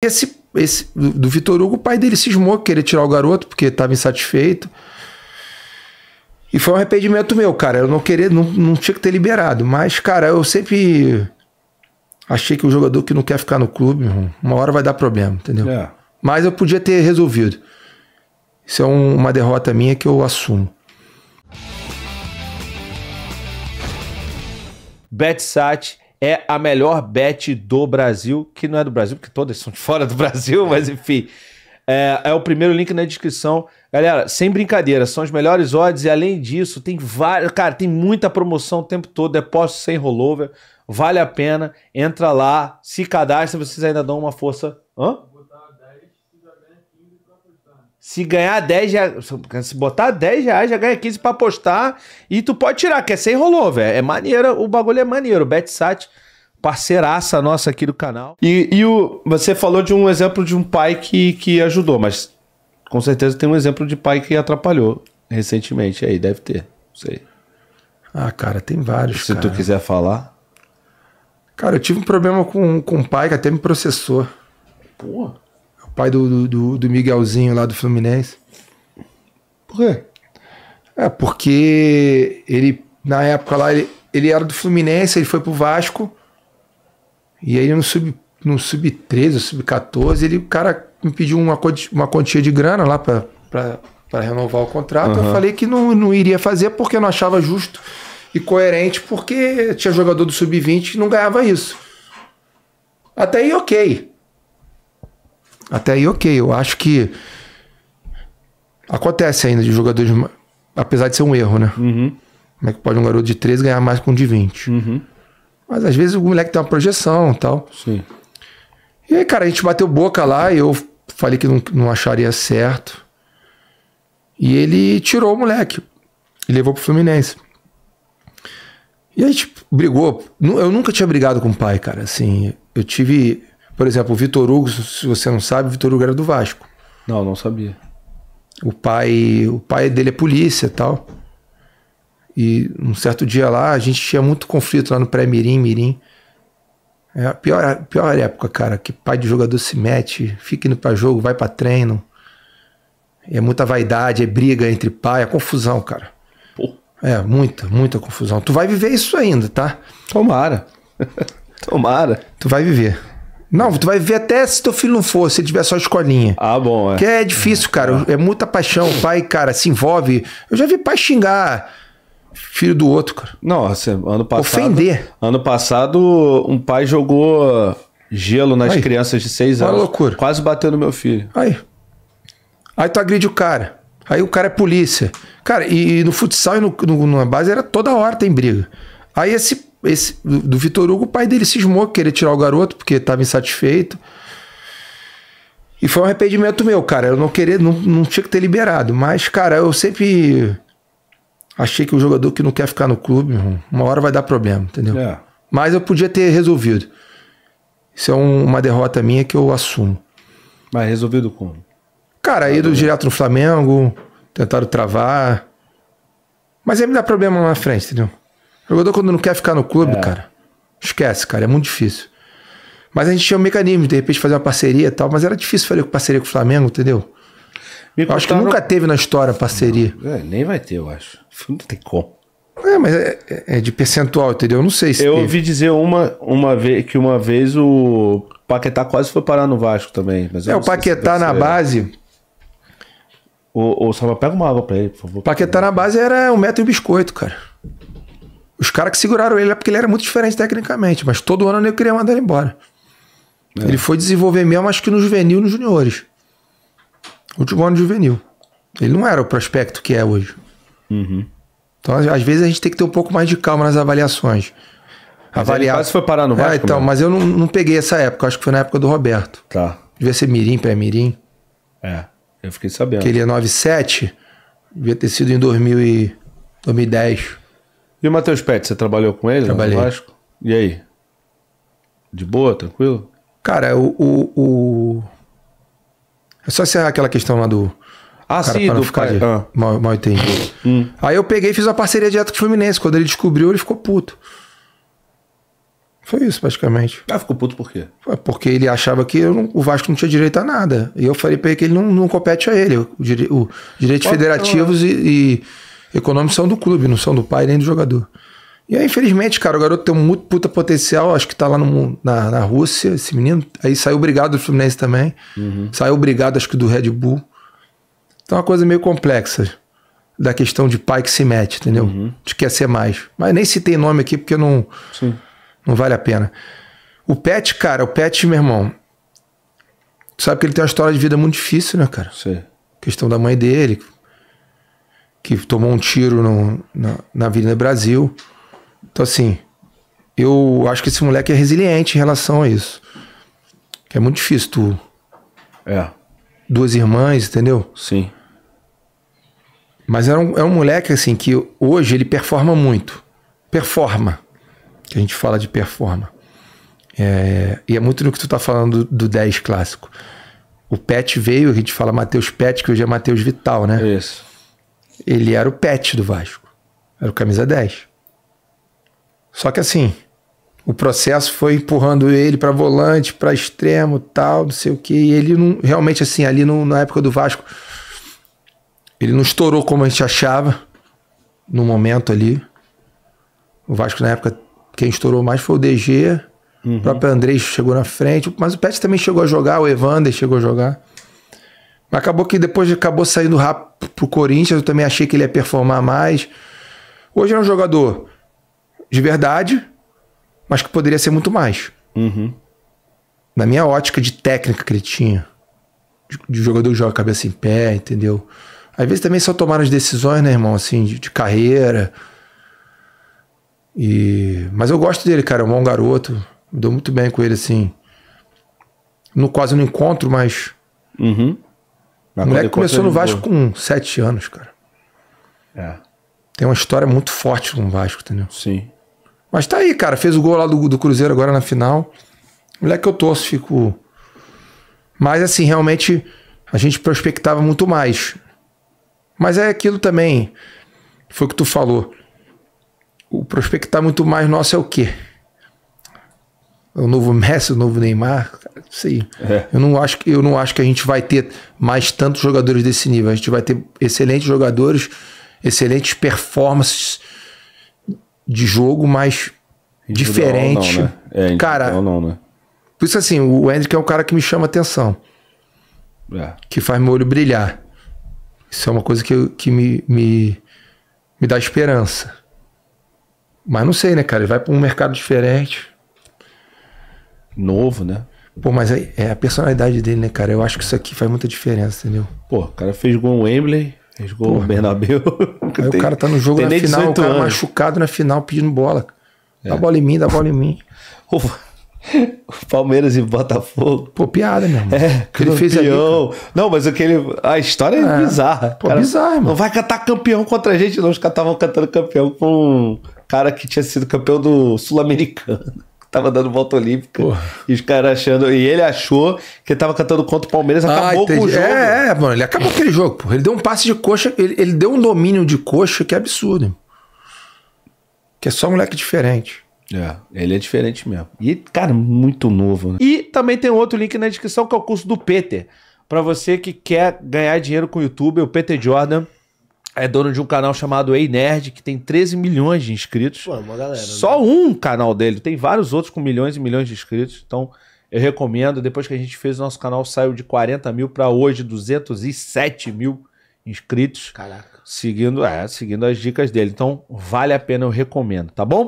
esse, esse do Vitor Hugo, o pai dele cismou querer tirar o garoto porque estava insatisfeito. E foi um arrependimento meu, cara. Eu não querer, não, não tinha que ter liberado. Mas, cara, eu sempre achei que o jogador que não quer ficar no clube, uma hora vai dar problema, entendeu? É. Mas eu podia ter resolvido. Isso é um, uma derrota minha que eu assumo. BetSat é a melhor bet do Brasil, que não é do Brasil, porque todas são de fora do Brasil, mas é. enfim. É, é, o primeiro link na descrição. Galera, sem brincadeira, são os melhores odds e além disso, tem vários. Cara, tem muita promoção o tempo todo, depósito sem rollover, vale a pena. Entra lá, se cadastra, vocês ainda dão uma força. Hã? Se ganhar 10 reais, se botar 10 reais, já ganha 15 pra apostar e tu pode tirar, que é sem rolou, velho. É maneiro, o bagulho é maneiro. BetSat, parceiraça nossa aqui do canal. E, e o, você falou de um exemplo de um pai que, que ajudou, mas com certeza tem um exemplo de pai que atrapalhou recentemente aí, deve ter, não sei. Ah, cara, tem vários, Se cara. tu quiser falar. Cara, eu tive um problema com, com um pai que até me processou. Porra pai do, do, do Miguelzinho lá do Fluminense. Por quê? É, porque ele, na época lá, ele, ele era do Fluminense, ele foi pro Vasco. E aí no sub, no sub 13, sub 14, ele, o cara me pediu uma, uma quantia de grana lá pra, pra, pra renovar o contrato. Uhum. Eu falei que não, não iria fazer porque eu não achava justo e coerente, porque tinha jogador do sub 20 e não ganhava isso. Até aí, ok. Até aí, ok. Eu acho que acontece ainda de jogadores, apesar de ser um erro, né? Uhum. Como é que pode um garoto de 13 ganhar mais que um de 20? Uhum. Mas às vezes o moleque tem uma projeção e tal. Sim. E aí, cara, a gente bateu boca lá e eu falei que não, não acharia certo. E ele tirou o moleque e levou pro Fluminense. E a gente brigou. Eu nunca tinha brigado com o pai, cara. Assim, eu tive por exemplo, o Vitor Hugo, se você não sabe, o Vitor Hugo era do Vasco. Não, não sabia. O pai, o pai dele é polícia, tal. E um certo dia lá, a gente tinha muito conflito lá no pré-mirim, mirim. É a pior, a pior época, cara, que pai de jogador se mete, fica indo pra jogo, vai pra treino. É muita vaidade, é briga entre pai, é confusão, cara. Pô. É, muita, muita confusão. Tu vai viver isso ainda, tá? Tomara. Tomara. Tu vai viver. Não, tu vai ver até se teu filho não for, se ele tiver só escolinha. Ah, bom. É. Que é difícil, cara. É muita paixão. O pai, cara, se envolve. Eu já vi pai xingar filho do outro, cara. Nossa, assim, ano passado. Ofender. Ano passado, um pai jogou gelo nas Aí. crianças de seis anos. Uma loucura. Quase bateu no meu filho. Aí. Aí tu agride o cara. Aí o cara é polícia. Cara, e, e no futsal e no, no, na base era toda hora tem briga. Aí esse esse, do, Vitor Hugo, o pai dele cismou que queria tirar o garoto porque estava insatisfeito. E foi um arrependimento meu, cara. Eu não queria, não, não tinha que ter liberado. Mas, cara, eu sempre achei que o jogador que não quer ficar no clube, uma hora vai dar problema, entendeu? É. Mas eu podia ter resolvido. Isso é um, uma derrota minha que eu assumo. Mas resolvido como? Cara, ah, tá ido direto no Flamengo, tentaram travar. Mas aí me dá problema lá na frente, entendeu? jogador, quando não quer ficar no clube, é. cara, esquece, cara, é muito difícil. Mas a gente tinha um mecanismo, de repente, fazer uma parceria e tal, mas era difícil fazer parceria com o Flamengo, entendeu? acho que nunca teve na história parceria. Não, é, nem vai ter, eu acho. Não tem como. É, mas é, é, é de percentual, entendeu? Eu não sei se. Eu teve. ouvi dizer uma, uma vez que uma vez o Paquetá quase foi parar no Vasco também. Mas é, o Paquetá na base. O, o Salva, pega uma água pra ele, por favor. Paquetá na base era um metro e biscoito, cara. Os caras que seguraram ele é porque ele era muito diferente tecnicamente, mas todo ano eu queria mandar ele embora. É. Ele foi desenvolver mesmo, acho que no juvenil nos juniores. Último ano de juvenil. Ele não era o prospecto que é hoje. Uhum. Então, às vezes, a gente tem que ter um pouco mais de calma nas avaliações. Mas Avaliar. Quase foi parar no é, Vasco. É, então, né? mas eu não, não, peguei essa época, acho que foi na época do Roberto. Tá. Devia ser Mirim, pré-Mirim. É, eu fiquei sabendo. Que ele é 97, devia ter sido em 2000 e 2010. E o Matheus Pet, você trabalhou com ele Trabalhei. no Vasco? E aí? De boa, tranquilo? Cara, o. o, o... É só encerrar aquela questão lá do. Ah, cara, sim, do ficar pai. de... ah. mal, mal entendido. Hum. Aí eu peguei e fiz uma parceria direta com o Fluminense. Quando ele descobriu, ele ficou puto. Foi isso, praticamente. Ah, ficou puto por quê? Porque ele achava que não, o Vasco não tinha direito a nada. E eu falei pra ele que ele não, não compete a ele. O, dire, o direitos Pode, federativos né? e, e econômicos são do clube, não são do pai nem do jogador. E aí, infelizmente, cara, o garoto tem um muito puta potencial, acho que tá lá no, na, na Rússia, esse menino. Aí saiu obrigado do Fluminense também. Uhum. Saiu obrigado, acho que do Red Bull. Então é uma coisa meio complexa da questão de pai que se mete, entendeu? Uhum. De quer ser mais. Mas nem citei nome aqui porque não, Sim. não vale a pena. O Pet, cara, o Pet, meu irmão, sabe que ele tem uma história de vida muito difícil, né, cara? Sim. Questão da mãe dele, que tomou um tiro no, na, na Avenida Brasil. Então, assim, eu acho que esse moleque é resiliente em relação a isso. Que é muito difícil tu. É. Duas irmãs, entendeu? Sim. Mas é um, é um moleque, assim, que hoje ele performa muito. Performa. Que a gente fala de performa. É, e é muito no que tu tá falando do, do 10 clássico. O Pet veio, a gente fala Matheus Pet, que hoje é Matheus Vital, né? Isso ele era o pet do Vasco, era o camisa 10. Só que assim, o processo foi empurrando ele para volante, para extremo, tal, não sei o que. E ele não, realmente assim, ali no, na época do Vasco, ele não estourou como a gente achava no momento ali. O Vasco na época quem estourou mais foi o DG, uhum. o próprio Andrés chegou na frente, mas o Pet também chegou a jogar, o Evander chegou a jogar. Acabou que depois acabou saindo rápido pro Corinthians, eu também achei que ele ia performar mais. Hoje é um jogador de verdade, mas que poderia ser muito mais. Uhum. Na minha ótica de técnica que ele tinha, de, de jogador que joga cabeça em pé, entendeu? Às vezes também só tomaram as decisões, né, irmão, assim, de, de carreira. E... Mas eu gosto dele, cara, é um bom garoto. Me dou muito bem com ele, assim. No, quase no encontro, mas. Uhum. O moleque começou no Vasco com 7 anos, cara. É. Tem uma história muito forte com o Vasco, entendeu? Sim. Mas tá aí, cara. Fez o gol lá do, do Cruzeiro agora na final. Moleque que eu torço, fico. Mas assim, realmente a gente prospectava muito mais. Mas é aquilo também. Foi o que tu falou. O prospectar muito mais nosso é o quê? o novo Messi, o novo Neymar, sei. É. Eu não acho que eu não acho que a gente vai ter mais tantos jogadores desse nível. A gente vai ter excelentes jogadores, excelentes performances de jogo, mas diferente. Não, né? é, cara, não, né? por isso assim, o Hendrick é um cara que me chama atenção. É. Que faz meu olho brilhar. Isso é uma coisa que, que me, me, me dá esperança. Mas não sei, né, cara? Ele vai para um mercado diferente novo, né? Pô, mas é, é, a personalidade dele, né, cara? Eu acho que isso aqui faz muita diferença, entendeu? Pô, o cara fez gol no Wembley, fez gol o no Bernabéu. Aí tem, o cara tá no jogo na final, o cara anos. machucado na final pedindo bola. Dá é. bola em mim, dá bola em mim. Palmeiras e Botafogo. Pô, piada, meu irmão. É, que ele fez ali, Não, mas aquele. A história é, é. bizarra. Pô, cara, bizarro, irmão. Não vai cantar campeão contra a gente, não. Os caras estavam cantando campeão com um cara que tinha sido campeão do Sul-Americano tava dando volta olímpica. Porra. E os caras achando. E ele achou que ele tava cantando contra o Palmeiras, ah, acabou com o jogo. É, é, mano, ele acabou aquele jogo, porra. Ele deu um passe de coxa, ele, ele deu um domínio de coxa que é absurdo. Que é só um moleque diferente. É, ele é diferente mesmo. E, cara, muito novo. Né? E também tem outro link na descrição que é o curso do Peter. Para você que quer ganhar dinheiro com o YouTube, o Peter Jordan é dono de um canal chamado Ei Nerd, que tem 13 milhões de inscritos. Pô, é uma galera. Né? Só né? um canal dele, tem vários outros com milhões e milhões de inscritos. Então, eu recomendo. Depois que a gente fez, o nosso canal saiu de 40 mil para hoje 207 mil inscritos. Caraca. Seguindo, é, seguindo as dicas dele. Então, vale a pena, eu recomendo, tá bom?